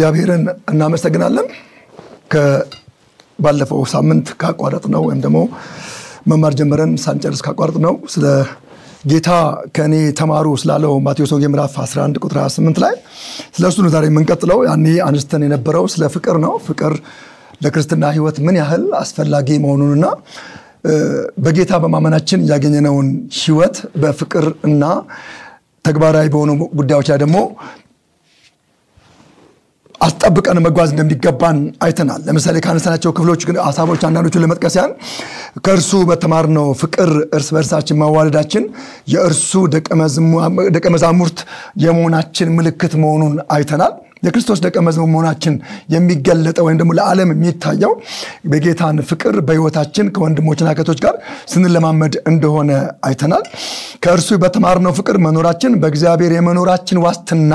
እግዚአብሔርን እናመሰግናለን። ባለፈው ሳምንት ካቋረጥ ነው ወይም ደግሞ መማር ጀምረን ሳንጨርስ ካቋረጥ ነው ስለ ጌታ ከእኔ ተማሩ ስላለው ማቴዎስ ወጌ ምራፍ 11 ቁጥር 28 ላይ ስለ እሱ ነው ዛሬ የምንቀጥለው። ያኔ አንስተን የነበረው ስለ ፍቅር ነው። ፍቅር ለክርስትና ህይወት ምን ያህል አስፈላጊ መሆኑንና በጌታ በማመናችን ያገኘነውን ህይወት በፍቅር እና ተግባራዊ በሆኑ ጉዳዮች ላይ ደግሞ ጠብቀን መጓዝ እንደሚገባን አይተናል። ለምሳሌ ካነሳናቸው ክፍሎች ግን ሀሳቦች አንዳንዶቹን ለመጥቀስ ያን ከእርሱ መተማር ነው ፍቅር፣ እርስ በእርሳችን ማዋለዳችን የእርሱ ደቀ መዛሙርት የመሆናችን ምልክት መሆኑን አይተናል። የክርስቶስ ደቀ መዝሙር መሆናችን የሚገለጠ ወይም ደግሞ ለዓለም የሚታየው በጌታን ፍቅር በህይወታችን ከወንድሞችና ከቶች ጋር ስንለማመድ እንደሆነ አይተናል ከእርሱ በተማርነው ፍቅር መኖራችን በእግዚአብሔር የመኖራችን ዋስትና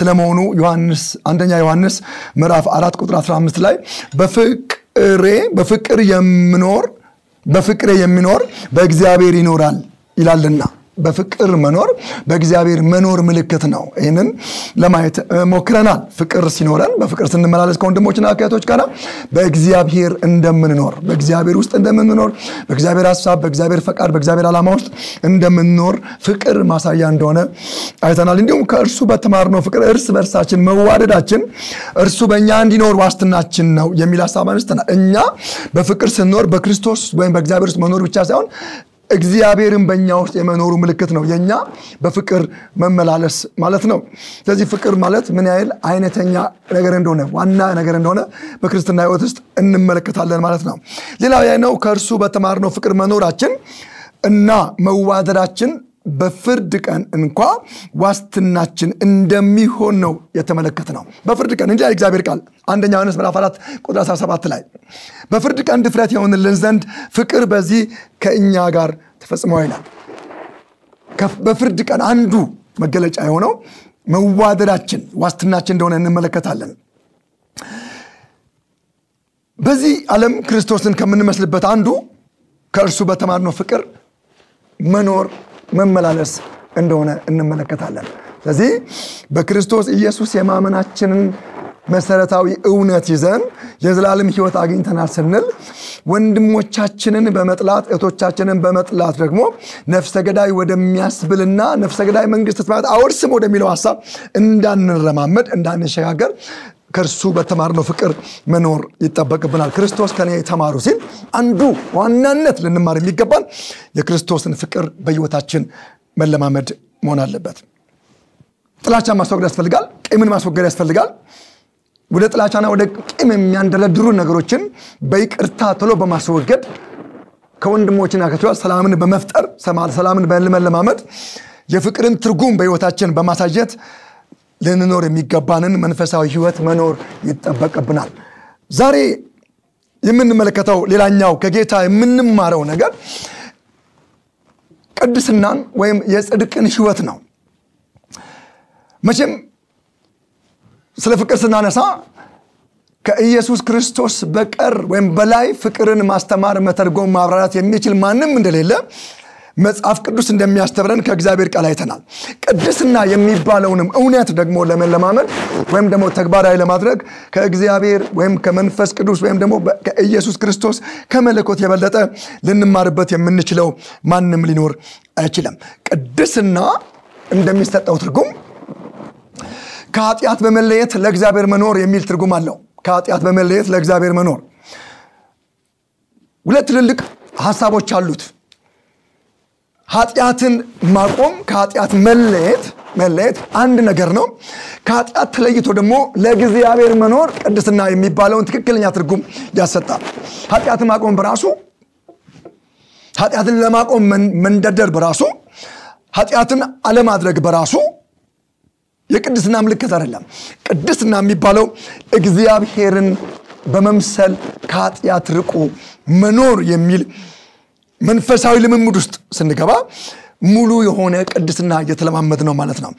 ስለመሆኑ ዮሐንስ አንደኛ ዮሐንስ ምዕራፍ አራት ቁጥር 15 ላይ በፍቅሬ በፍቅር የምኖር በፍቅሬ የሚኖር በእግዚአብሔር ይኖራል ይላልና በፍቅር መኖር በእግዚአብሔር መኖር ምልክት ነው። ይህንን ለማየት ሞክረናል። ፍቅር ሲኖረን በፍቅር ስንመላለስ ከወንድሞችና ከእህቶች ጋር በእግዚአብሔር እንደምንኖር በእግዚአብሔር ውስጥ እንደምንኖር በእግዚአብሔር ሀሳብ፣ በእግዚአብሔር ፈቃድ፣ በእግዚአብሔር ዓላማ ውስጥ እንደምንኖር ፍቅር ማሳያ እንደሆነ አይተናል። እንዲሁም ከእርሱ በተማርነው ፍቅር እርስ በእርሳችን መዋደዳችን እርሱ በእኛ እንዲኖር ዋስትናችን ነው የሚል ሀሳብ አንስተናል። እኛ በፍቅር ስንኖር በክርስቶስ ወይም በእግዚአብሔር ውስጥ መኖር ብቻ ሳይሆን እግዚአብሔርን በእኛ ውስጥ የመኖሩ ምልክት ነው የእኛ በፍቅር መመላለስ ማለት ነው። ስለዚህ ፍቅር ማለት ምን ያህል አይነተኛ ነገር እንደሆነ ዋና ነገር እንደሆነ በክርስትና ህይወት ውስጥ እንመለከታለን ማለት ነው። ሌላው ያነው ከእርሱ በተማርነው ፍቅር መኖራችን እና መዋደዳችን በፍርድ ቀን እንኳ ዋስትናችን እንደሚሆን ነው የተመለከት ነው። በፍርድ ቀን እንዲህ እግዚአብሔር ቃል አንደኛ ዮሐንስ ምዕራፍ 4 ቁጥር 17 ላይ በፍርድ ቀን ድፍረት የሆንልን ዘንድ ፍቅር በዚህ ከእኛ ጋር ተፈጽመው ይላል። በፍርድ ቀን አንዱ መገለጫ የሆነው መዋደዳችን ዋስትናችን እንደሆነ እንመለከታለን። በዚህ ዓለም ክርስቶስን ከምንመስልበት አንዱ ከእርሱ በተማርነው ፍቅር መኖር መመላለስ እንደሆነ እንመለከታለን። ስለዚህ በክርስቶስ ኢየሱስ የማመናችንን መሰረታዊ እውነት ይዘን የዘላለም ህይወት አግኝተናል ስንል ወንድሞቻችንን በመጥላት እህቶቻችንን በመጥላት ደግሞ ነፍሰ ገዳይ ወደሚያስብልና ነፍሰ ገዳይ መንግስት ተስማት አወርስም ወደሚለው ሀሳብ እንዳንረማመድ እንዳንሸጋገር ከእርሱ በተማርነው ፍቅር መኖር ይጠበቅብናል። ክርስቶስ ከኔ የተማሩ ሲል አንዱ ዋናነት ልንማር የሚገባን የክርስቶስን ፍቅር በህይወታችን መለማመድ መሆን አለበት። ጥላቻ ማስወገድ ያስፈልጋል። ቂምን ማስወገድ ያስፈልጋል። ወደ ጥላቻና ወደ ቂም የሚያንደረድሩ ነገሮችን በይቅርታ ቶሎ በማስወገድ ከወንድሞችና ከሰዎች ሰላምን በመፍጠር ሰላምን በመለማመድ የፍቅርን ትርጉም በህይወታችን በማሳየት ልንኖር የሚገባንን መንፈሳዊ ህይወት መኖር ይጠበቅብናል። ዛሬ የምንመለከተው ሌላኛው ከጌታ የምንማረው ነገር ቅድስናን ወይም የጽድቅን ህይወት ነው። መቼም ስለ ፍቅር ስናነሳ ከኢየሱስ ክርስቶስ በቀር ወይም በላይ ፍቅርን ማስተማር መተርጎም ማብራራት የሚችል ማንም እንደሌለ መጽሐፍ ቅዱስ እንደሚያስተምረን ከእግዚአብሔር ቃል አይተናል ቅድስና የሚባለውንም እውነት ደግሞ ለመለማመድ ወይም ደግሞ ተግባራዊ ለማድረግ ከእግዚአብሔር ወይም ከመንፈስ ቅዱስ ወይም ደግሞ ከኢየሱስ ክርስቶስ ከመለኮት የበለጠ ልንማርበት የምንችለው ማንም ሊኖር አይችልም ቅድስና እንደሚሰጠው ትርጉም ከኃጢአት በመለየት ለእግዚአብሔር መኖር የሚል ትርጉም አለው ከኃጢአት በመለየት ለእግዚአብሔር መኖር ሁለት ትልልቅ ሀሳቦች አሉት ኃጢአትን ማቆም ከኃጢአት መለየት መለየት አንድ ነገር ነው ከኃጢአት ተለይቶ ደግሞ ለእግዚአብሔር መኖር ቅድስና የሚባለውን ትክክለኛ ትርጉም ያሰጣል ኃጢአትን ማቆም በራሱ ኃጢአትን ለማቆም መንደደር በራሱ ኃጢአትን አለማድረግ በራሱ የቅድስና ምልክት አይደለም። ቅድስና የሚባለው እግዚአብሔርን በመምሰል ከአጥያት ርቆ መኖር የሚል መንፈሳዊ ልምምድ ውስጥ ስንገባ ሙሉ የሆነ ቅድስና እየተለማመድ ነው ማለት ነው።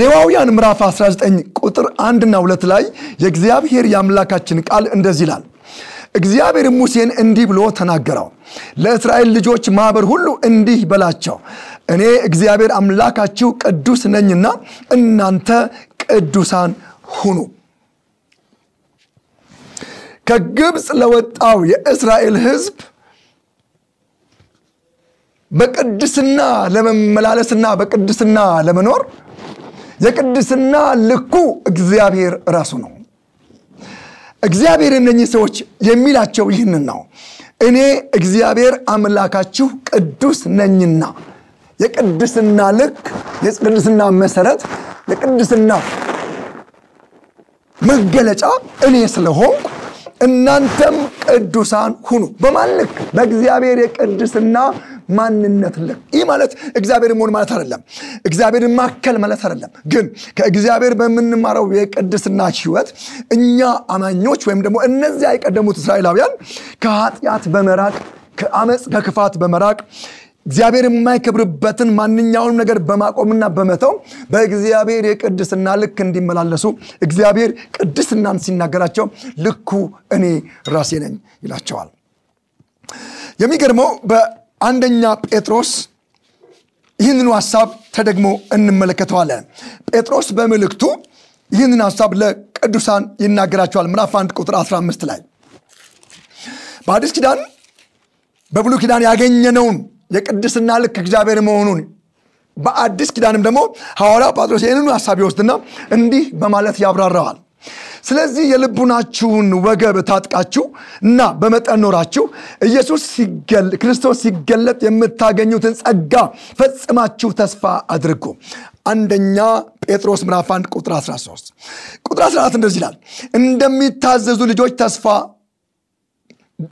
ሌዋውያን ምዕራፍ 19 ቁጥር አንድና ሁለት ላይ የእግዚአብሔር የአምላካችን ቃል እንደዚህ ይላል። እግዚአብሔር ሙሴን እንዲህ ብሎ ተናገረው፣ ለእስራኤል ልጆች ማህበር ሁሉ እንዲህ በላቸው እኔ እግዚአብሔር አምላካችሁ ቅዱስ ነኝና እናንተ ቅዱሳን ሁኑ። ከግብፅ ለወጣው የእስራኤል ህዝብ በቅድስና ለመመላለስና በቅድስና ለመኖር የቅድስና ልኩ እግዚአብሔር ራሱ ነው። እግዚአብሔር እነኚህ ሰዎች የሚላቸው ይህንን ነው። እኔ እግዚአብሔር አምላካችሁ ቅዱስ ነኝና የቅድስና ልክ የቅድስና መሰረት የቅድስና መገለጫ እኔ ስለሆንኩ እናንተም ቅዱሳን ሁኑ። በማን ልክ? በእግዚአብሔር የቅድስና ማንነት ልክ። ይህ ማለት እግዚአብሔር መሆን ማለት አይደለም፣ እግዚአብሔር ማከል ማለት አይደለም። ግን ከእግዚአብሔር በምንማረው የቅድስና ሕይወት እኛ አማኞች ወይም ደግሞ እነዚያ የቀደሙት እስራኤላውያን ከኃጢአት በመራቅ ከአመፅ ከክፋት በመራቅ እግዚአብሔር የማይከብርበትን ማንኛውንም ነገር በማቆምና በመተው በእግዚአብሔር የቅድስና ልክ እንዲመላለሱ እግዚአብሔር ቅድስናን ሲናገራቸው ልኩ እኔ ራሴ ነኝ ይላቸዋል የሚገርመው በአንደኛ ጴጥሮስ ይህንኑ ሀሳብ ተደግሞ እንመለከተዋለን ጴጥሮስ በምልክቱ ይህንን ሀሳብ ለቅዱሳን ይናገራቸዋል ምራፍ 1 ቁጥር 15 ላይ በአዲስ ኪዳን በብሉ ኪዳን ያገኘነውን የቅድስና ልክ እግዚአብሔር መሆኑን በአዲስ ኪዳንም ደግሞ ሐዋርያው ጳጥሮስ ይህንኑ ሀሳብ ይወስድና እንዲህ በማለት ያብራራዋል ስለዚህ የልቡናችሁን ወገብ ታጥቃችሁ እና በመጠን ኖራችሁ ኢየሱስ ክርስቶስ ሲገለጥ የምታገኙትን ጸጋ ፈጽማችሁ ተስፋ አድርጉ አንደኛ ጴጥሮስ ምራፍ 1 ቁጥር 13 ቁጥር 14 እንደዚህ ይላል እንደሚታዘዙ ልጆች ተስፋ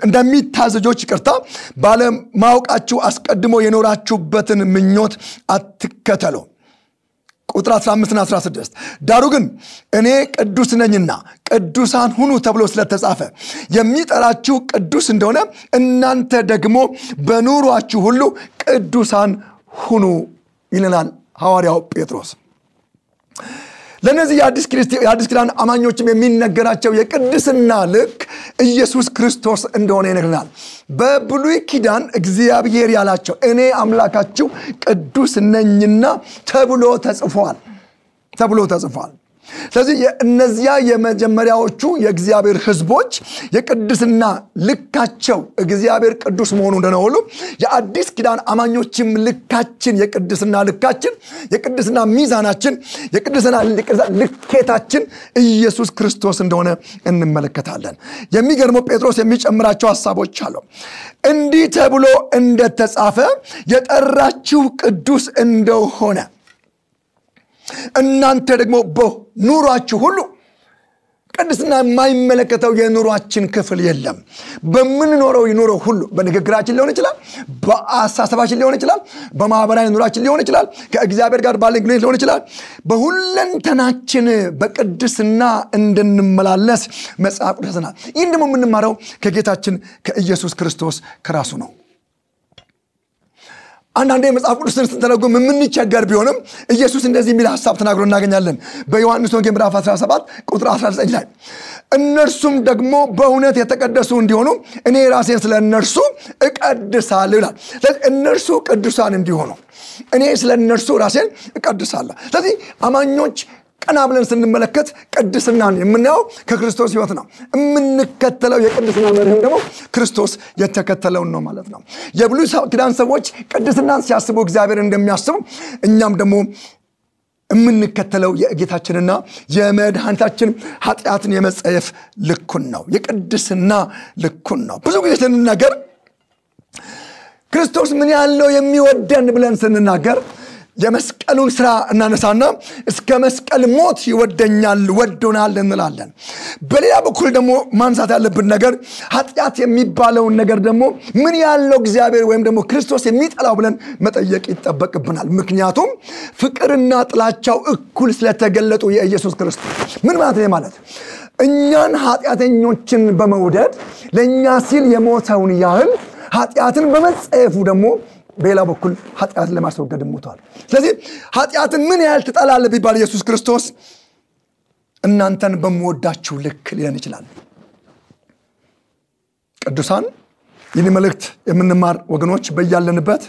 እንደሚታዘጆች ይቅርታ ባለማወቃችሁ አስቀድሞ የኖራችሁበትን ምኞት አትከተሉ ቁጥር 15ና 16 ዳሩ ግን እኔ ቅዱስ ነኝና ቅዱሳን ሁኑ ተብሎ ስለተጻፈ የሚጠራችሁ ቅዱስ እንደሆነ እናንተ ደግሞ በኑሯችሁ ሁሉ ቅዱሳን ሁኑ ይለናል ሐዋርያው ጴጥሮስ ለእነዚህ የአዲስ ኪዳን አማኞችም የሚነገራቸው የቅድስና ልክ ኢየሱስ ክርስቶስ እንደሆነ ይነግረናል። በብሉይ ኪዳን እግዚአብሔር ያላቸው እኔ አምላካችሁ ቅዱስ ነኝና ተብሎ ተጽፏል ተብሎ ተጽፏል። ስለዚህ እነዚያ የመጀመሪያዎቹ የእግዚአብሔር ህዝቦች የቅድስና ልካቸው እግዚአብሔር ቅዱስ መሆኑ እንደሆነ የአዲስ ኪዳን አማኞችም ልካችን የቅድስና ልካችን የቅድስና ሚዛናችን የቅድስና ልኬታችን ኢየሱስ ክርስቶስ እንደሆነ እንመለከታለን የሚገርመው ጴጥሮስ የሚጨምራቸው ሀሳቦች አለው እንዲህ ተብሎ እንደተጻፈ የጠራችሁ ቅዱስ እንደሆነ እናንተ ደግሞ በኑሯችሁ ሁሉ ቅድስና የማይመለከተው የኑሯችን ክፍል የለም። በምንኖረው ኑሮ ሁሉ በንግግራችን ሊሆን ይችላል፣ በአሳሰባችን ሊሆን ይችላል፣ በማህበራዊ ኑሯችን ሊሆን ይችላል፣ ከእግዚአብሔር ጋር ባለ ግንኙነት ሊሆን ይችላል። በሁለንተናችን በቅድስና እንድንመላለስ መጽሐፍ ቅዱስ ይህን ደግሞ የምንማረው ከጌታችን ከኢየሱስ ክርስቶስ ከራሱ ነው። አንዳንዴ መጽሐፍ ቅዱስን ስንተረጎም የምንቸገር ቢሆንም ኢየሱስ እንደዚህ የሚል ሀሳብ ተናግሮ እናገኛለን በዮሐንስ ወንጌል ምዕራፍ 17 ቁጥር 19 ላይ እነርሱም ደግሞ በእውነት የተቀደሱ እንዲሆኑ እኔ ራሴን ስለ እነርሱ እቀድሳለሁ ይላል ስለዚህ እነርሱ ቅዱሳን እንዲሆኑ እኔ ስለ እነርሱ ራሴን እቀድሳለሁ ስለዚህ አማኞች ቀና ብለን ስንመለከት ቅድስናን የምናየው ከክርስቶስ ህይወት ነው። የምንከተለው የቅድስና መርህም ደግሞ ክርስቶስ የተከተለውን ነው ማለት ነው። የብሉይ ኪዳን ሰዎች ቅድስናን ሲያስቡ እግዚአብሔር እንደሚያስቡ እኛም ደግሞ የምንከተለው የጌታችንና የመድኃኒታችን ኃጢአትን የመጸየፍ ልኩን ነው። የቅድስና ልኩን ነው። ብዙ ጊዜ ስንናገር ክርስቶስ ምን ያህል ነው የሚወደን ብለን ስንናገር የመስቀሉን ስራ እናነሳና እስከ መስቀል ሞት ይወደኛል ወዶናል እንላለን። በሌላ በኩል ደግሞ ማንሳት ያለብን ነገር ኃጢአት የሚባለውን ነገር ደግሞ ምን ያለው እግዚአብሔር ወይም ደግሞ ክርስቶስ የሚጠላው ብለን መጠየቅ ይጠበቅብናል። ምክንያቱም ፍቅርና ጥላቻው እኩል ስለተገለጡ የኢየሱስ ክርስቶስ ምን ማለት ነው ማለት እኛን ኃጢአተኞችን በመውደድ ለእኛ ሲል የሞተውን ያህል ኃጢአትን በመጸየፉ ደግሞ በሌላ በኩል ኃጢአትን ለማስወገድ ሞተዋል ስለዚህ ኃጢአትን ምን ያህል ትጠላለ ቢባል ኢየሱስ ክርስቶስ እናንተን በምወዳችሁ ልክ ሊለን ይችላል ቅዱሳን ይህ መልእክት የምንማር ወገኖች በያለንበት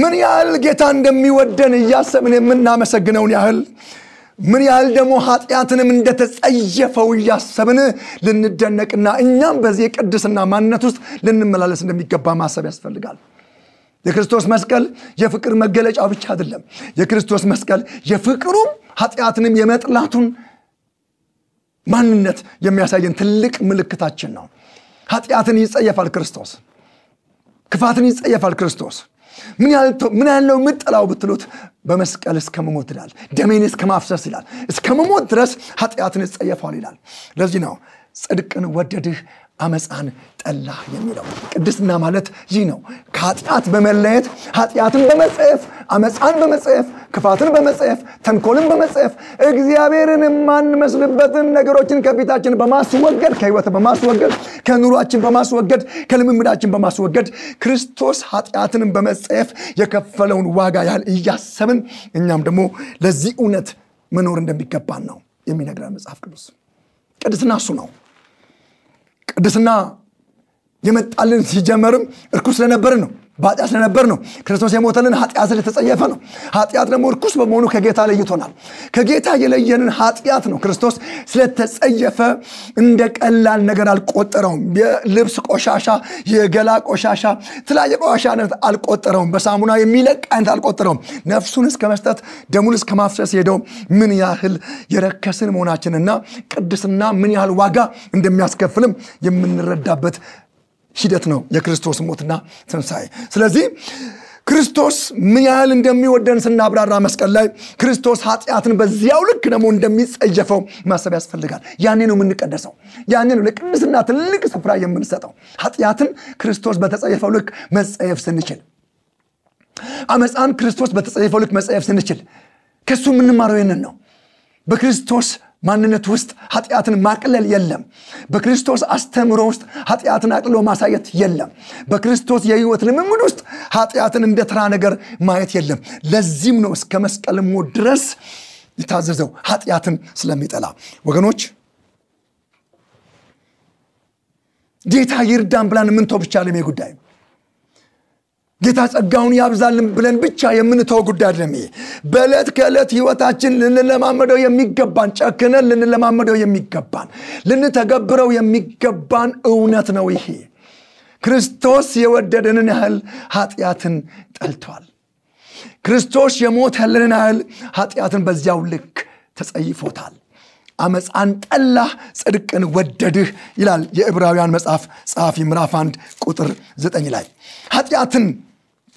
ምን ያህል ጌታ እንደሚወደን እያሰብን የምናመሰግነውን ያህል ምን ያህል ደግሞ ኃጢአትንም እንደተጸየፈው እያሰብን ልንደነቅና እኛም በዚህ የቅድስና ማንነት ውስጥ ልንመላለስ እንደሚገባ ማሰብ ያስፈልጋል። የክርስቶስ መስቀል የፍቅር መገለጫ ብቻ አይደለም። የክርስቶስ መስቀል የፍቅሩም ኃጢአትንም የመጥላቱን ማንነት የሚያሳየን ትልቅ ምልክታችን ነው። ኃጢአትን ይጸየፋል ክርስቶስ። ክፋትን ይጸየፋል ክርስቶስ። ምን ያህል ምን ያህል ነው የምጠላው ብትሉት በመስቀል እስከ መሞት ይላል። ደሜን እስከ ማፍሰስ ይላል። እስከ መሞት ድረስ ኃጢአትን እጸየፋል ይላል። ለዚህ ነው ጽድቅን ወደድህ አመፃን ጠላ የሚለው ቅድስና ማለት ይህ ነው። ከኃጢአት በመለየት ኃጢአትን በመጸየፍ አመፃን በመጸየፍ ክፋትን በመጸየፍ ተንኮልን በመጸየፍ እግዚአብሔርን የማንመስልበትን ነገሮችን ከፊታችን በማስወገድ ከህይወት በማስወገድ ከኑሯችን በማስወገድ ከልምምዳችን በማስወገድ ክርስቶስ ኃጢአትን በመጸየፍ የከፈለውን ዋጋ ያህል እያሰብን እኛም ደግሞ ለዚህ እውነት መኖር እንደሚገባን ነው የሚነግረን መጽሐፍ ቅዱስ። ቅድስና እሱ ነው። ቅድስና የመጣልን ሲጀመርም እርኩስ ለነበርን ነው በኃጢአት ስለነበር ነው። ክርስቶስ የሞተልን ኃጢአት ስለተጸየፈ ነው። ኃጢአት ደግሞ እርኩስ በመሆኑ ከጌታ ለይቶናል። ከጌታ የለየንን ኃጢአት ነው ክርስቶስ ስለተጸየፈ እንደ ቀላል ነገር አልቆጠረውም። የልብስ ቆሻሻ፣ የገላ ቆሻሻ፣ የተለያየ ቆሻሻነት አልቆጠረውም። በሳሙና የሚለቅ አይነት አልቆጠረውም። ነፍሱን እስከ መስጠት ደሙን እስከ ማፍሰስ ሄደው ምን ያህል የረከስን መሆናችንና ቅድስና ምን ያህል ዋጋ እንደሚያስከፍልም የምንረዳበት ሂደት ነው የክርስቶስ ሞትና ትንሣኤ ስለዚህ ክርስቶስ ምን ያህል እንደሚወደን ስናብራራ መስቀል ላይ ክርስቶስ ኃጢአትን በዚያው ልክ ደግሞ እንደሚጸየፈው ማሰብ ያስፈልጋል ያኔ ነው የምንቀደሰው ያኔ ነው ለቅድስና ትልቅ ስፍራ የምንሰጠው ኃጢአትን ክርስቶስ በተጸየፈው ልክ መጸየፍ ስንችል አመፃን ክርስቶስ በተጸየፈው ልክ መጸየፍ ስንችል ከሱ የምንማረው ይንን ነው በክርስቶስ ማንነት ውስጥ ኃጢአትን ማቅለል የለም። በክርስቶስ አስተምሮ ውስጥ ኃጢአትን አቅሎ ማሳየት የለም። በክርስቶስ የህይወት ልምምድ ውስጥ ኃጢአትን እንደ ተራ ነገር ማየት የለም። ለዚህም ነው እስከ መስቀል ሞት ድረስ የታዘዘው ኃጢአትን ስለሚጠላ ወገኖች ጌታ ይርዳን ብላን ምንቶ ብቻ ለሜ ጉዳይ ጌታ ጸጋውን ያብዛልን ብለን ብቻ የምንተው ጉዳይ አይደለም። ይሄ በዕለት ከዕለት ህይወታችን ልንለማመደው የሚገባን ጨክነን ልንለማመደው የሚገባን ልንተገብረው የሚገባን እውነት ነው። ይሄ ክርስቶስ የወደደንን ያህል ኃጢአትን ጠልቷል። ክርስቶስ የሞተልን ያህል ኃጢአትን በዚያው ልክ ተጸይፎታል። አመፃን ጠላህ፣ ጽድቅን ወደድህ ይላል የዕብራውያን መጽሐፍ ጸሐፊ ምዕራፍ አንድ ቁጥር ዘጠኝ ላይ ኃጢአትን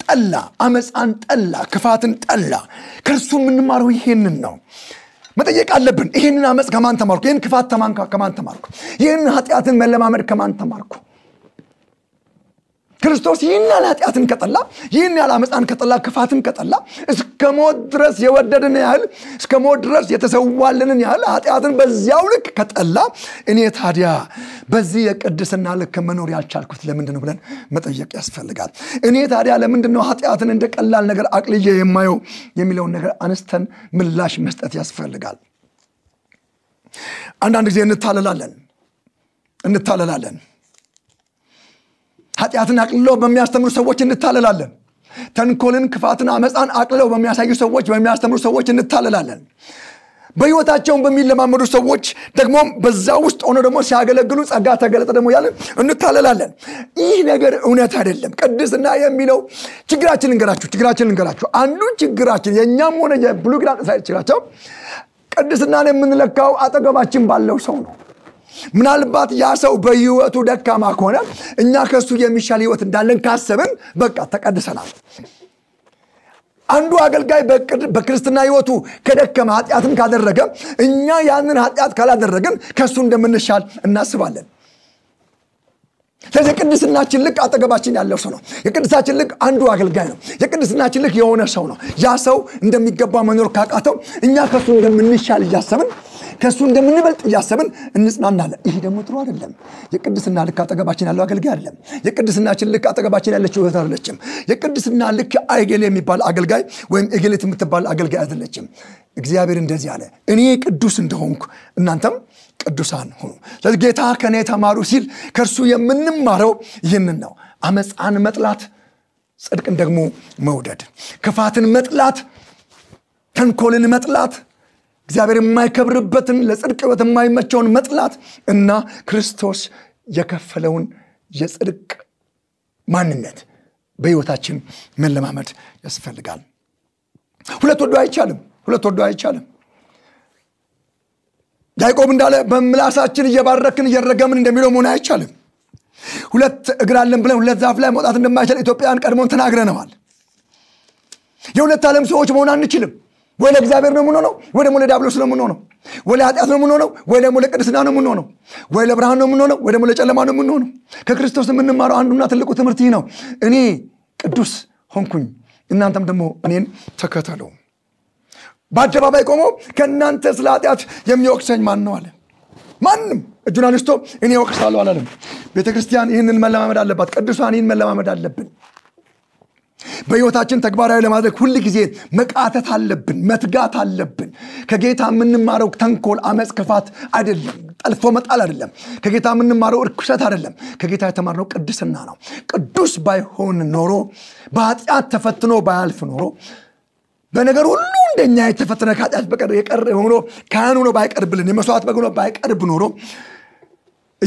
ጠላ፣ አመፃን ጠላ፣ ክፋትን ጠላ። ከእርሱ የምንማረው ይሄንን ነው። መጠየቅ አለብን። ይህንን አመፅ ከማን ተማርኩ? ይህን ክፋት ከማን ተማርኩ? ይህን ኃጢአትን መለማመድ ከማን ተማርኩ? ክርስቶስ ይህን ያህል ኃጢአትን ከጠላ፣ ይህን ያህል አመፃን ከጠላ፣ ክፋትን ከጠላ እስከ ሞት ድረስ የወደድን ያህል እስከ ሞት ድረስ የተሰዋልንን ያህል ኃጢአትን በዚያው ልክ ከጠላ እኔ ታዲያ በዚህ የቅድስና ልክ መኖር ያልቻልኩት ለምንድን ነው ብለን መጠየቅ ያስፈልጋል። እኔ ታዲያ ለምንድን ነው ኃጢአትን እንደ ቀላል ነገር አቅልዬ የማየው የሚለውን ነገር አነስተን ምላሽ መስጠት ያስፈልጋል። አንዳንድ ጊዜ እንታለላለን እንታለላለን ኃጢአትን አቅልለው በሚያስተምሩ ሰዎች እንታለላለን ተንኮልን ክፋትን አመፃን አቅልለው በሚያሳዩ ሰዎች በሚያስተምሩ ሰዎች እንታለላለን በህይወታቸውን በሚለማመዱ ሰዎች ደግሞ በዛ ውስጥ ሆኖ ደግሞ ሲያገለግሉ ጸጋ ተገለጠ ደግሞ ያለን እንታለላለን ይህ ነገር እውነት አይደለም ቅድስና የሚለው ችግራችን እንገራችሁ ችግራችን እንገራችሁ አንዱ ችግራችን የእኛም ሆነ የብሉ ኪዳን ችግራቸው ቅድስናን የምንለካው አጠገባችን ባለው ሰው ነው ምናልባት ያ ሰው በህይወቱ ደካማ ከሆነ እኛ ከሱ የሚሻል ህይወት እንዳለን ካሰብን በቃ ተቀድሰናል አንዱ አገልጋይ በክርስትና ህይወቱ ከደከመ ኃጢአትን ካደረገ እኛ ያንን ኃጢአት ካላደረግን ከእሱ እንደምንሻል እናስባለን ስለዚህ የቅድስናችን ልክ አጠገባችን ያለው ሰው ነው የቅድሳችን ልክ አንዱ አገልጋይ ነው የቅድስናችን ልክ የሆነ ሰው ነው ያ ሰው እንደሚገባ መኖር ካቃተው እኛ ከሱ እንደምንሻል እያሰብን ከእሱ እንደምንበልጥ እያሰብን እንጽናናለን። ይሄ ደግሞ ጥሩ አይደለም። የቅድስና ልክ አጠገባችን ያለው አገልጋይ አይደለም። የቅድስናችን ልክ አጠገባችን ያለችው እህት አይደለችም። የቅድስና ልክ አይገሌ የሚባል አገልጋይ ወይም እገሌት የምትባል አገልጋይ አይደለችም። እግዚአብሔር እንደዚህ አለ፣ እኔ ቅዱስ እንደሆንኩ እናንተም ቅዱሳን ሁኑ። ስለዚህ ጌታ ከእኔ ተማሩ ሲል ከእርሱ የምንማረው ይህንን ነው። አመፃን መጥላት፣ ጽድቅን ደግሞ መውደድ፣ ክፋትን መጥላት፣ ተንኮልን መጥላት እግዚአብሔር የማይከብርበትን ለጽድቅ ህይወት የማይመቸውን መጥላት እና ክርስቶስ የከፈለውን የጽድቅ ማንነት በህይወታችን መለማመድ ያስፈልጋል ሁለት ወዶ አይቻልም ሁለት ወዶ አይቻልም ያዕቆብ እንዳለ በምላሳችን እየባረክን እየረገምን እንደሚለው መሆን አይቻልም ሁለት እግር አለን ብለን ሁለት ዛፍ ላይ መውጣት እንደማይቻል ኢትዮጵያን ቀድሞን ተናግረነዋል የሁለት ዓለም ሰዎች መሆን አንችልም ወይ ለእግዚአብሔር ነው የምንሆነው ወይ ደግሞ ለዲያብሎስ ነው የምንሆነው ወይ ለኃጢአት ነው የምንሆነው ወይ ደግሞ ለቅድስና ነው የምንሆነው ወይ ለብርሃን ነው የምንሆነው ወይ ደግሞ ለጨለማ ነው የምንሆነው ከክርስቶስ የምንማረው አንዱና ትልቁ ትምህርት ይህ ነው እኔ ቅዱስ ሆንኩኝ እናንተም ደግሞ እኔን ተከተሉ በአደባባይ ቆሞ ከእናንተ ስለ ኃጢአት የሚወቅሰኝ ማን ነው አለ ማንም እጁን አንስቶ እኔ ወቅሳለሁ አላለም ቤተክርስቲያን ይህንን መለማመድ አለባት ቅዱሳን ይህን መለማመድ አለብን በሕይወታችን ተግባራዊ ለማድረግ ሁል ጊዜ መቃተት አለብን፣ መትጋት አለብን። ከጌታ የምንማረው ተንኮል፣ አመፅ፣ ክፋት አይደለም። ጠልፎ መጣል አይደለም። ከጌታ የምንማረው እርኩሰት አይደለም። ከጌታ የተማርነው ቅድስና ነው። ቅዱስ ባይሆን ኖሮ፣ በኃጢአት ተፈትኖ ባያልፍ ኖሮ፣ በነገር ሁሉ እንደኛ የተፈተነ ከኃጢአት በቀር ሆኖ ካህን ሆኖ ባይቀርብልን የመስዋዕት በግ ሆኖ ባይቀርብ ኖሮ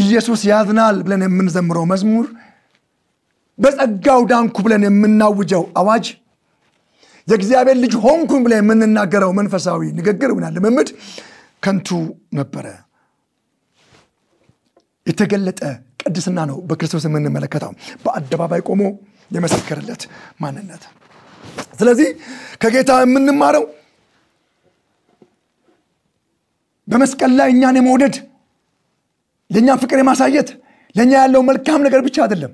ኢየሱስ ያዝናል ብለን የምንዘምረው መዝሙር በጸጋው ዳንኩ ብለን የምናውጀው አዋጅ የእግዚአብሔር ልጅ ሆንኩኝ ብለን የምንናገረው መንፈሳዊ ንግግር ምና ልምምድ ከንቱ ነበረ የተገለጠ ቅድስና ነው በክርስቶስ የምንመለከተው በአደባባይ ቆሞ የመሰከርለት ማንነት ስለዚህ ከጌታ የምንማረው በመስቀል ላይ እኛን የመውደድ ለእኛ ፍቅር የማሳየት ለእኛ ያለው መልካም ነገር ብቻ አይደለም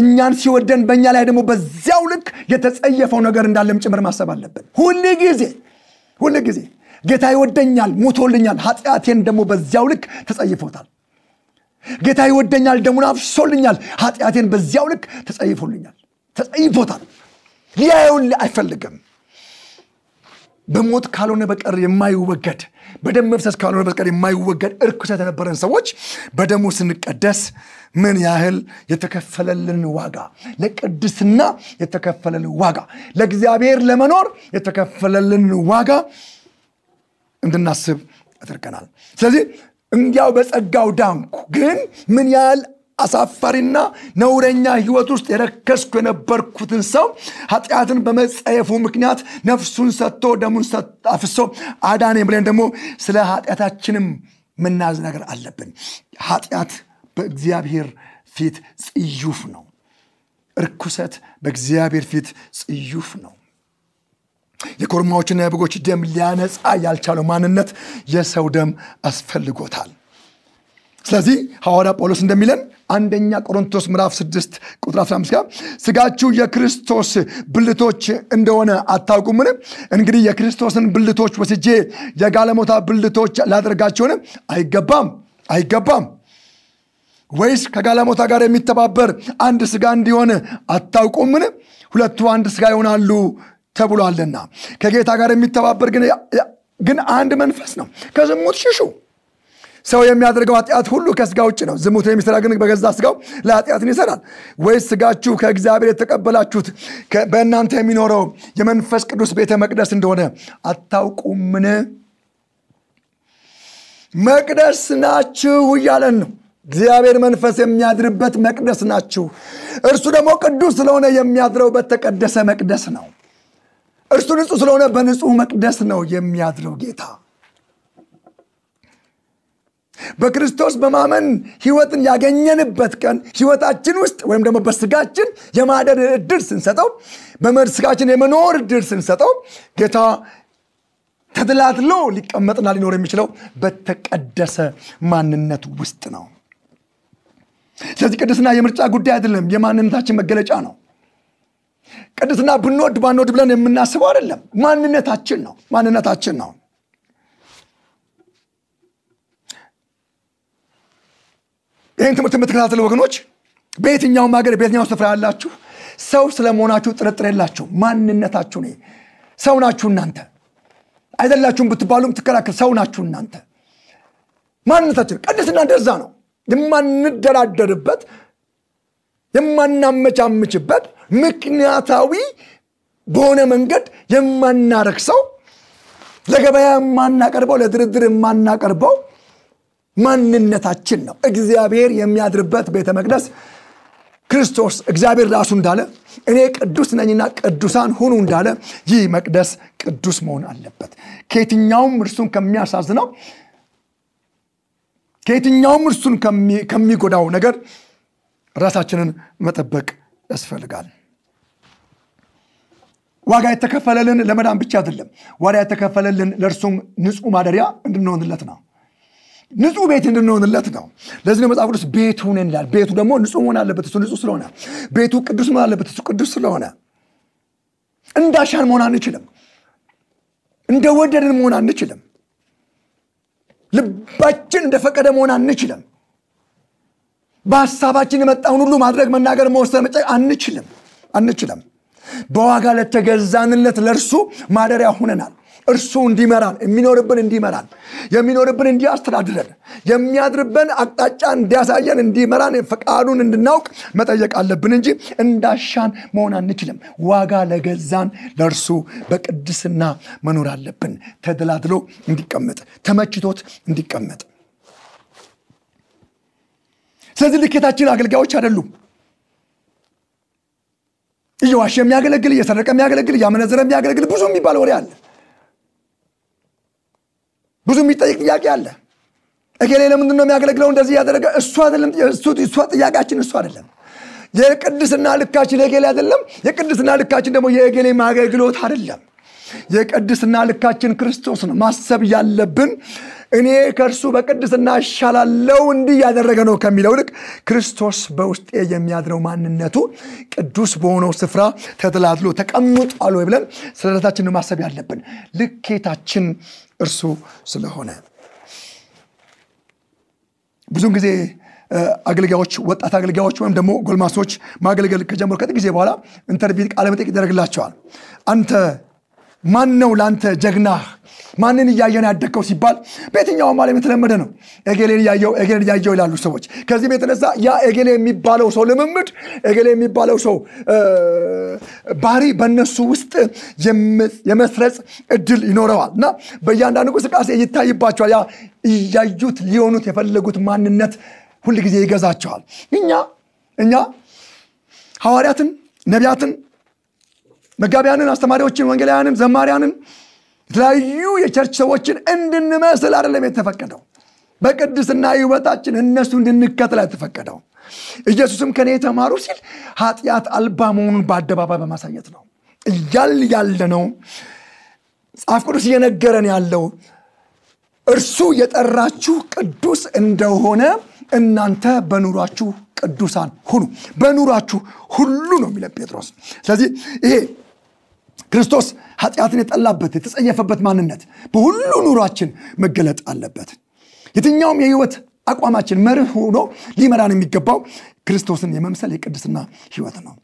እኛን ሲወደን በእኛ ላይ ደግሞ በዚያው ልክ የተጸየፈው ነገር እንዳለም ጭምር ማሰብ አለብን። ሁል ጊዜ ሁል ጊዜ ጌታ ይወደኛል፣ ሞቶልኛል፣ ኃጢአቴን ደግሞ በዚያው ልክ ተጸይፎታል። ጌታ ይወደኛል፣ ደሙን አፍሶልኛል፣ ኃጢአቴን በዚያው ልክ ተጸይፎልኛል፣ ተጸይፎታል። ሊያየውን አይፈልግም። በሞት ካልሆነ በቀር የማይወገድ በደም መፍሰስ ካልሆነ በቀር የማይወገድ እርኩሰት የነበረን ሰዎች በደሙ ስንቀደስ ምን ያህል የተከፈለልን ዋጋ ለቅድስና የተከፈለልን ዋጋ ለእግዚአብሔር ለመኖር የተከፈለልን ዋጋ እንድናስብ ያደርገናል ስለዚህ እንዲያው በጸጋው ዳንኩ ግን ምን ያህል አሳፋሪና ነውረኛ ህይወት ውስጥ የረከስኩ የነበርኩትን ሰው ኃጢአትን በመጸየፉ ምክንያት ነፍሱን ሰጥቶ ደሙን አፍሶ አዳኔ ብለን ደግሞ ስለ ኃጢአታችንም ምናዝ ነገር አለብን ኃጢአት በእግዚአብሔር ፊት ጽዩፍ ነው እርኩሰት በእግዚአብሔር ፊት ጽዩፍ ነው የኮርማዎችና የበጎች ደም ሊያነጻ ያልቻለው ማንነት የሰው ደም አስፈልጎታል ስለዚህ ሐዋርያ ጳውሎስ እንደሚለን አንደኛ ቆሮንቶስ ምዕራፍ 6 ቁጥር 15 ጋር ስጋችሁ የክርስቶስ ብልቶች እንደሆነ አታውቁምን? እንግዲህ የክርስቶስን ብልቶች ወስጄ የጋለሞታ ብልቶች ላደርጋቸውን አይገባም አይገባም። ወይስ ከጋለሞታ ጋር የሚተባበር አንድ ስጋ እንዲሆን አታውቁምን? ሁለቱ አንድ ስጋ ይሆናሉ ተብሏልና። ከጌታ ጋር የሚተባበር ግን አንድ መንፈስ ነው። ከዝሙት ሽሹ ሰው የሚያደርገው ኃጢአት ሁሉ ከስጋ ውጭ ነው። ዝሙት የሚሰራ ግን በገዛ ስጋው ለኃጢአትን ይሰራል። ወይስ ስጋችሁ ከእግዚአብሔር የተቀበላችሁት በእናንተ የሚኖረው የመንፈስ ቅዱስ ቤተ መቅደስ እንደሆነ አታውቁምን? መቅደስ ናችሁ እያለን ነው። እግዚአብሔር መንፈስ የሚያድርበት መቅደስ ናችሁ። እርሱ ደግሞ ቅዱስ ስለሆነ የሚያድረው በተቀደሰ መቅደስ ነው። እርሱ ንጹህ ስለሆነ በንጹህ መቅደስ ነው የሚያድረው ጌታ በክርስቶስ በማመን ህይወትን ያገኘንበት ቀን ህይወታችን ውስጥ ወይም ደግሞ በስጋችን የማደር እድል ስንሰጠው በስጋችን የመኖር እድል ስንሰጠው ጌታ ተድላትሎ ሊቀመጥና ሊኖር የሚችለው በተቀደሰ ማንነት ውስጥ ነው ስለዚህ ቅድስና የምርጫ ጉዳይ አይደለም የማንነታችን መገለጫ ነው ቅድስና ብንወድ ባንወድ ብለን የምናስበው አይደለም ማንነታችን ነው ማንነታችን ነው ይህን ትምህርት የምትከታተሉ ወገኖች በየትኛውም ሀገር በየትኛው ስፍራ ያላችሁ ሰው ስለመሆናችሁ ጥርጥር የላችሁ ማንነታችሁ ነ ሰው ናችሁ እናንተ አይደላችሁም ብትባሉም ትከላከል። ሰው ናችሁ እናንተ ማንነታችን ቅድስና እንደዛ ነው የማንደራደርበት የማናመቻምችበት ምክንያታዊ በሆነ መንገድ የማናረክሰው ለገበያ የማናቀርበው ለድርድር የማናቀርበው ማንነታችን ነው እግዚአብሔር የሚያድርበት ቤተ መቅደስ ክርስቶስ እግዚአብሔር ራሱ እንዳለ እኔ ቅዱስ ነኝና ቅዱሳን ሁኑ እንዳለ ይህ መቅደስ ቅዱስ መሆን አለበት ከየትኛውም እርሱን ከሚያሳዝነው ከየትኛውም እርሱን ከሚጎዳው ነገር ራሳችንን መጠበቅ ያስፈልጋል ዋጋ የተከፈለልን ለመዳን ብቻ አይደለም ዋጋ የተከፈለልን ለእርሱም ንጹህ ማደሪያ እንድንሆንለት ነው ንጹህ ቤት እንድንሆንለት ነው። ለዚህ መጽሐፍ ቅዱስ ቤቱ ነን ይላል። ቤቱ ደግሞ ንጹህ መሆን አለበት፣ እሱ ንጹህ ስለሆነ። ቤቱ ቅዱስ መሆን አለበት፣ እሱ ቅዱስ ስለሆነ። እንዳሻን መሆን አንችልም። እንደ ወደድን መሆን አንችልም። ልባችን እንደፈቀደ መሆን አንችልም። በሀሳባችን የመጣውን ሁሉ ማድረግ፣ መናገር፣ መወሰን መጨ አንችልም አንችልም። በዋጋ ለተገዛንለት ለእርሱ ማደሪያ ሁነናል። እርሱ እንዲመራን የሚኖርብን እንዲመራን የሚኖርብን እንዲያስተዳድረን የሚያድርበን አቅጣጫ እንዲያሳየን እንዲመራን ፈቃዱን እንድናውቅ መጠየቅ አለብን እንጂ እንዳሻን መሆን አንችልም። ዋጋ ለገዛን ለእርሱ በቅድስና መኖር አለብን። ተደላድሎ እንዲቀመጥ ተመችቶት እንዲቀመጥ። ስለዚህ ልኬታችን አገልጋዮች አይደሉም። እየዋሸ የሚያገለግል እየሰረቀ የሚያገለግል እያመነዘረ የሚያገለግል ብዙ የሚባል ወሬ አለ። ብዙ የሚጠይቅ ጥያቄ አለ። እገሌ ለምንድን ነው የሚያገለግለው እንደዚህ ያደረገ? እሱ አይደለም እሷ ጥያቄያችን እሱ አይደለም። የቅድስና ልካችን የእገሌ አይደለም። የቅድስና ልካችን ደግሞ የእገሌ ማገልግሎት አይደለም። የቅድስና ልካችን ክርስቶስ ነው። ማሰብ ያለብን እኔ ከእርሱ በቅድስና እሻላለው እንዲህ ያደረገ ነው ከሚለው ልቅ ክርስቶስ በውስጤ የሚያድረው ማንነቱ ቅዱስ በሆነው ስፍራ ተደላድሎ ተቀምጧል ወይ ብለን ስለታችን ማሰብ ያለብን ልኬታችን እርሱ ስለሆነ ብዙን ጊዜ አገልጋዮች ወጣት አገልጋዮች ወይም ደግሞ ጎልማሶች ማገልገል ከጀመሩ ከጥቂት ጊዜ በኋላ ኢንተርቪው ቃለ ይደረግላቸዋል አንተ ማን ነው ለአንተ ጀግና? ማንን እያየን ያደግከው ሲባል በየትኛውም ዓለም የተለመደ ነው። ኤጌሌን እያየው ኤጌሌን እያየው ይላሉ ሰዎች። ከዚህም የተነሳ ያ ኤጌሌ የሚባለው ሰው ልምምድ፣ ኤጌሌ የሚባለው ሰው ባህሪ በእነሱ ውስጥ የመስረጽ እድል ይኖረዋል እና በእያንዳንዱ እንቅስቃሴ ይታይባቸዋል። ያ እያዩት ሊሆኑት የፈለጉት ማንነት ሁልጊዜ ይገዛቸዋል። እኛ እኛ ሐዋርያትን ነቢያትን መጋቢያንን፣ አስተማሪዎችን፣ ወንጌላውያንን፣ ዘማሪያንን የተለያዩ የቸርች ሰዎችን እንድንመስል አይደለም የተፈቀደው። በቅድስና ሕይወታችን እነሱ እንድንከተል አልተፈቀደው። ኢየሱስም ከኔ የተማሩ ሲል ኃጢአት አልባ መሆኑን በአደባባይ በማሳየት ነው እያል ያለ ነው። መጽሐፍ ቅዱስ እየነገረን ያለው እርሱ የጠራችሁ ቅዱስ እንደሆነ እናንተ በኑሯችሁ ቅዱሳን ሁኑ፣ በኑሯችሁ ሁሉ ነው የሚለው ጴጥሮስ። ስለዚህ ይሄ ክርስቶስ ኃጢአትን የጠላበት የተጸየፈበት ማንነት በሁሉ ኑሯችን መገለጥ አለበት። የትኛውም የህይወት አቋማችን መርህ ሆኖ ሊመራን የሚገባው ክርስቶስን የመምሰል የቅድስና ህይወት ነው።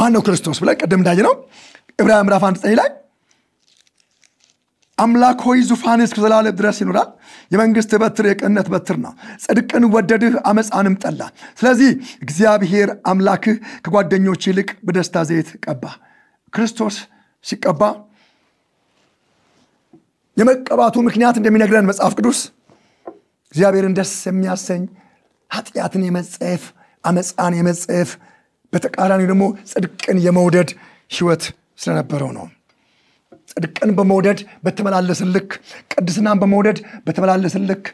ማን ነው ክርስቶስ ብለን ቀደም እንዳየ ነው ዕብራውያን ምዕራፍ አንድ ላይ አምላክ ሆይ ዙፋን እስከ ዘላለም ድረስ ይኖራል። የመንግስት በትር የቅንነት በትር ነው። ጽድቅን ወደድህ፣ አመፃንም ጠላ። ስለዚህ እግዚአብሔር አምላክህ ከጓደኞች ይልቅ በደስታ ዘይት ቀባ። ክርስቶስ ሲቀባ የመቀባቱ ምክንያት እንደሚነግረን መጽሐፍ ቅዱስ እግዚአብሔርን ደስ የሚያሰኝ ኃጢአትን የመጸየፍ አመፃን የመጸየፍ በተቃራኒ ደግሞ ጽድቅን የመውደድ ህይወት ስለነበረው ነው። ጽድቅን በመውደድ በተመላለስን ልክ ቅድስናን በመውደድ በተመላለስን ልክ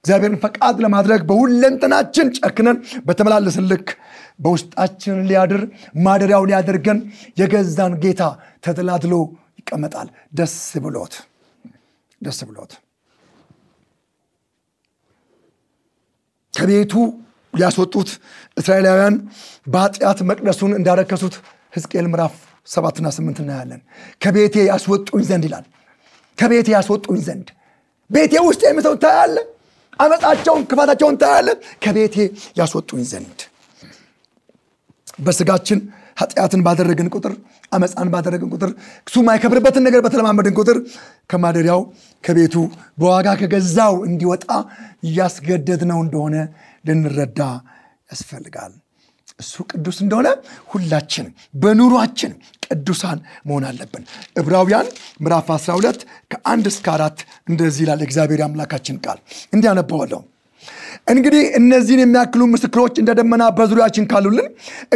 እግዚአብሔርን ፈቃድ ለማድረግ በሁለንተናችን ጨክነን በተመላለስን ልክ በውስጣችን ሊያድር ማደሪያው ሊያደርገን የገዛን ጌታ ተደላድሎ ይቀመጣል ደስ ብሎት ደስ ብሎት ከቤቱ ሊያስወጡት እስራኤላውያን በኃጢአት መቅደሱን እንዳረከሱት ሕዝቅኤል ምዕራፍ ሰባትና ስምንት እናያለን ከቤቴ ያስወጡኝ ዘንድ ይላል ከቤቴ ያስወጡኝ ዘንድ ቤቴ ውስጥ የሚሰው ታያለ አመፃቸውን ክፋታቸውን ታያለ ከቤቴ ያስወጡኝ ዘንድ በስጋችን ኃጢአትን ባደረግን ቁጥር አመፃን ባደረግን ቁጥር እሱ ማይከብርበትን ነገር በተለማመድን ቁጥር ከማደሪያው ከቤቱ በዋጋ ከገዛው እንዲወጣ እያስገደድ ነው እንደሆነ ልንረዳ ያስፈልጋል እሱ ቅዱስ እንደሆነ ሁላችንም በኑሯችን ቅዱሳን መሆን አለብን። ዕብራውያን ምዕራፍ 12 ከአንድ እስከ አራት እንደዚህ ይላል እግዚአብሔር አምላካችን ቃል እንዲህ አነበዋለሁ። እንግዲህ እነዚህን የሚያክሉ ምስክሮች እንደ ደመና በዙሪያችን ካሉልን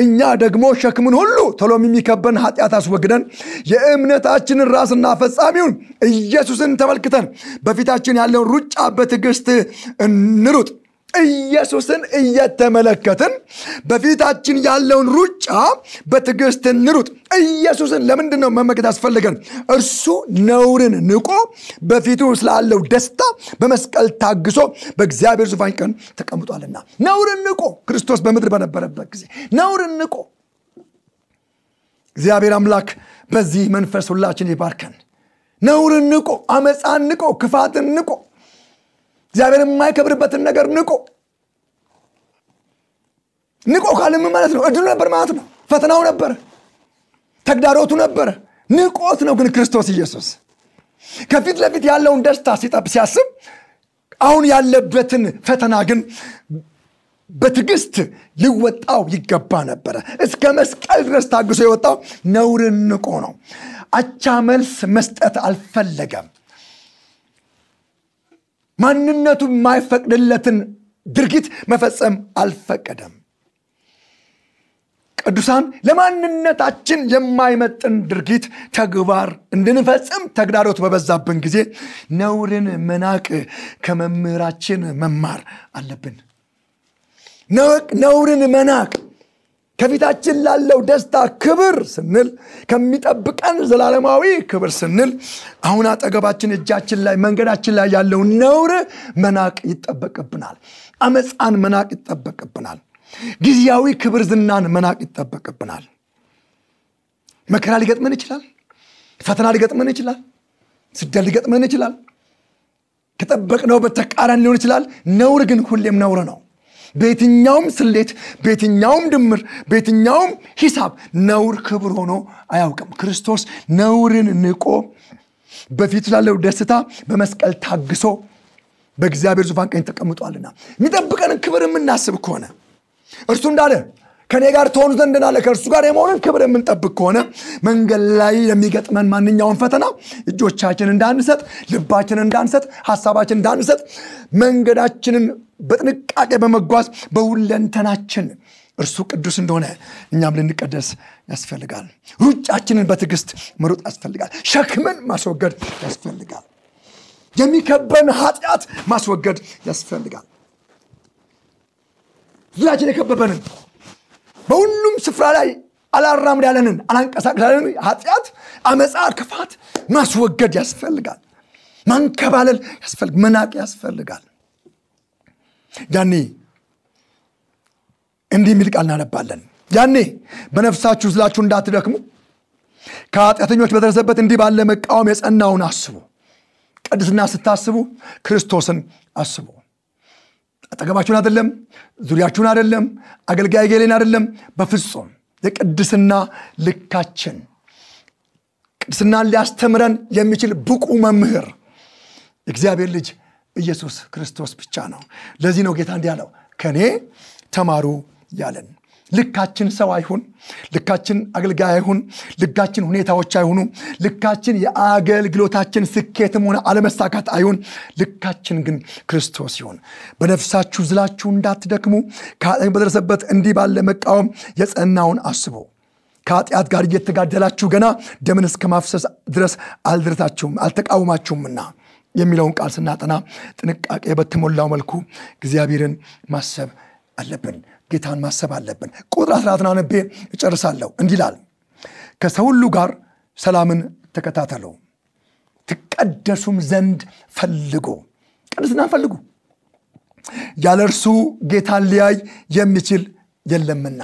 እኛ ደግሞ ሸክምን ሁሉ ቶሎም የሚከበን ኃጢአት አስወግደን የእምነታችንን ራስና ፈጻሚውን ኢየሱስን ተመልክተን በፊታችን ያለውን ሩጫ በትዕግስት እንሩጥ ኢየሱስን እየተመለከትን በፊታችን ያለውን ሩጫ በትዕግስት እንሩጥ። ኢየሱስን ለምንድን ነው መመልከት ያስፈልገን? እርሱ ነውርን ንቆ በፊቱ ስላለው ደስታ በመስቀል ታግሶ በእግዚአብሔር ዙፋን ቀን ተቀምጧልና። ነውርን ንቆ ክርስቶስ በምድር በነበረበት ጊዜ ነውርን ንቆ እግዚአብሔር አምላክ በዚህ መንፈስ ሁላችን ይባርከን። ነውርን ንቆ፣ አመፃን ንቆ፣ ክፋትን ንቆ እግዚአብሔር የማይከብርበትን ነገር ንቆ ንቆ ካልም ማለት ነው እድሉ ነበር ማለት ነው ፈተናው ነበር ተግዳሮቱ ነበረ ንቆት ነው ግን ክርስቶስ ኢየሱስ ከፊት ለፊት ያለውን ደስታ ሲጠብ ሲያስብ አሁን ያለበትን ፈተና ግን በትዕግስት ሊወጣው ይገባ ነበረ እስከ መስቀል ድረስ ታግሶ የወጣው ነውርን ንቆ ነው አቻ መልስ መስጠት አልፈለገም ማንነቱ የማይፈቅድለትን ድርጊት መፈጸም አልፈቀደም። ቅዱሳን ለማንነታችን የማይመጥን ድርጊት ተግባር እንድንፈጽም ተግዳሮት በበዛብን ጊዜ ነውርን መናቅ ከመምህራችን መማር አለብን። ነውርን መናቅ ከፊታችን ላለው ደስታ ክብር ስንል ከሚጠብቀን ዘላለማዊ ክብር ስንል አሁን አጠገባችን እጃችን ላይ መንገዳችን ላይ ያለው ነውር መናቅ ይጠበቅብናል አመፃን መናቅ ይጠበቅብናል ጊዜያዊ ክብር ዝናን መናቅ ይጠበቅብናል መከራ ሊገጥመን ይችላል ፈተና ሊገጥመን ይችላል ስደት ሊገጥመን ይችላል ከጠበቅነው በተቃራኒ ሊሆን ይችላል ነውር ግን ሁሌም ነውር ነው በየትኛውም ስሌት፣ በየትኛውም ድምር፣ በየትኛውም ሂሳብ ነውር ክብር ሆኖ አያውቅም። ክርስቶስ ነውርን ንቆ በፊቱ ላለው ደስታ በመስቀል ታግሶ በእግዚአብሔር ዙፋን ቀኝ ተቀምጧልና የሚጠብቀንን ክብር የምናስብ ከሆነ እርሱ እንዳለ ከእኔ ጋር ትሆኑ ዘንድ ናለ ከእርሱ ጋር የመሆንን ክብር የምንጠብቅ ከሆነ መንገድ ላይ ለሚገጥመን ማንኛውን ፈተና እጆቻችን እንዳንሰጥ ልባችን እንዳንሰጥ ሀሳባችን እንዳንሰጥ መንገዳችንን በጥንቃቄ በመጓዝ በሁለንተናችን እርሱ ቅዱስ እንደሆነ እኛም ልንቀደስ ያስፈልጋል ሩጫችንን በትዕግስት መሮጥ ያስፈልጋል ሸክምን ማስወገድ ያስፈልጋል የሚከበን ኃጢአት ማስወገድ ያስፈልጋል ዙሪያችን የከበበንን በሁሉም ስፍራ ላይ አላራምድ ያለንን አላንቀሳቀስ ያለን ኃጢአት፣ አመፃ፣ ክፋት ማስወገድ ያስፈልጋል። ማንከባለል ያስፈልግ መናቅ ያስፈልጋል። ያኔ እንዲህ የሚል ቃል እናነባለን። ያኔ በነፍሳችሁ ዝላችሁ እንዳትደክሙ ከኃጢአተኞች በደረሰበት እንዲህ ባለ መቃወም የጸናውን አስቡ። ቅድስና ስታስቡ ክርስቶስን አስቡ። አጠገባችሁን አይደለም፣ ዙሪያችሁን አይደለም፣ አገልጋይ ገሌን አይደለም። በፍጹም የቅድስና ልካችን ቅድስናን ሊያስተምረን የሚችል ብቁ መምህር እግዚአብሔር ልጅ ኢየሱስ ክርስቶስ ብቻ ነው። ለዚህ ነው ጌታ እንዲህ ያለው ከእኔ ተማሩ ያለን። ልካችን ሰው አይሁን፣ ልካችን አገልጋይ አይሁን፣ ልካችን ሁኔታዎች አይሁኑ፣ ልካችን የአገልግሎታችን ስኬትም ሆነ አለመሳካት አይሁን፣ ልካችን ግን ክርስቶስ ይሁን። በነፍሳችሁ ዝላችሁ እንዳትደክሙ ከኃጢአት በደረሰበት እንዲህ ባለ መቃወም የጸናውን አስቡ። ከኃጢአት ጋር እየተጋደላችሁ ገና ደምን እስከ ማፍሰስ ድረስ አልደረሳችሁም አልተቃወማችሁምና የሚለውን ቃል ስናጠና ጥንቃቄ በተሞላው መልኩ እግዚአብሔርን ማሰብ አለብን። ጌታን ማሰብ አለብን። ቁጥር 14 አንቤ እጨርሳለሁ። እንዲህ ይላል፣ ከሰው ሁሉ ጋር ሰላምን ተከታተሉ፣ ትቀደሱም ዘንድ ፈልጉ። ቅድስና ፈልጉ፣ ያለ እርሱ ጌታን ሊያይ የሚችል የለምና።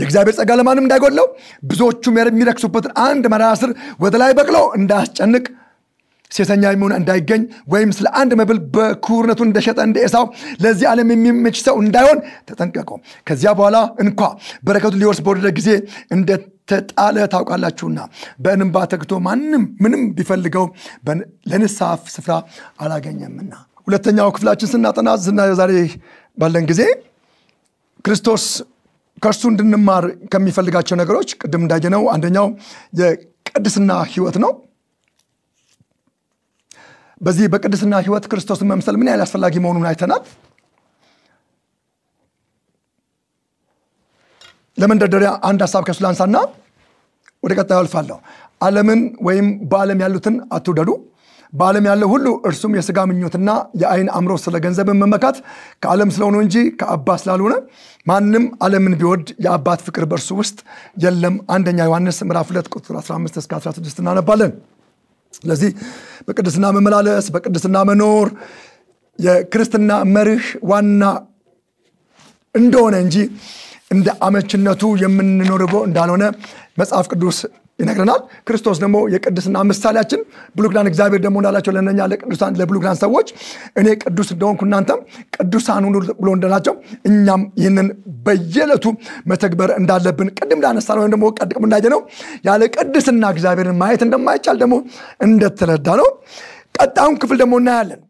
የእግዚአብሔር ጸጋ ለማንም እንዳይጎድለው ብዙዎቹም የሚረክሱበትን አንድ መራስር ወደ ላይ በቅሎ እንዳያስጨንቅ ሴተኛ የሚሆን እንዳይገኝ ወይም ስለ አንድ መብል በኩርነቱን እንደሸጠ እንደ ኤሳው ለዚህ ዓለም የሚመች ሰው እንዳይሆን ተጠንቀቁ። ከዚያ በኋላ እንኳ በረከቱ ሊወርስ በወደደ ጊዜ እንደተጣለ ታውቃላችሁና በእንባ ተግቶ ማንም ምንም ቢፈልገው ለንስሐ ስፍራ አላገኘምና። ሁለተኛው ክፍላችን ስናጠና ስና ዛሬ ባለን ጊዜ ክርስቶስ ከእርሱ እንድንማር ከሚፈልጋቸው ነገሮች ቅድም እንዳየነው አንደኛው የቅድስና ህይወት ነው። በዚህ በቅድስና ህይወት ክርስቶስን መምሰል ምን ያህል አስፈላጊ መሆኑን አይተናል። ለመንደርደሪያ አንድ ሀሳብ ከሱ ላንሳና ወደ ቀጣዩ አልፋለሁ። ዓለምን ወይም በዓለም ያሉትን አትውደዱ። በዓለም ያለው ሁሉ እርሱም የሥጋ ምኞትና የአይን አምሮ ስለ ገንዘብን መመካት ከዓለም ስለሆኑ እንጂ ከአባ ስላልሆነ ማንም ዓለምን ቢወድ የአባት ፍቅር በእርሱ ውስጥ የለም። አንደኛ ዮሐንስ ምዕራፍ 2 ቁጥር 15 እስከ 16 እናነባለን። ስለዚህ በቅድስና መመላለስ፣ በቅድስና መኖር የክርስትና መርህ ዋና እንደሆነ እንጂ እንደ አመችነቱ የምንኖርበው እንዳልሆነ መጽሐፍ ቅዱስ ይነግረናል። ክርስቶስ ደግሞ የቅድስና ምሳሌያችን ብሉይ እግዚአብሔር ደግሞ እንዳላቸው ለነኛ ለብሉይ ሰዎች እኔ ቅዱስ እንደሆንኩ እናንተም ቅዱሳን ሁኑ ብሎ እንደላቸው እኛም ይህንን በየዕለቱ መተግበር እንዳለብን ቅድም እንዳነሳ ነው ወይም ደግሞ ቀድቅም እንዳየ ነው ያለ ቅድስና እግዚአብሔርን ማየት እንደማይቻል ደግሞ እንደተረዳ ነው። ቀጣዩን ክፍል ደግሞ እናያለን።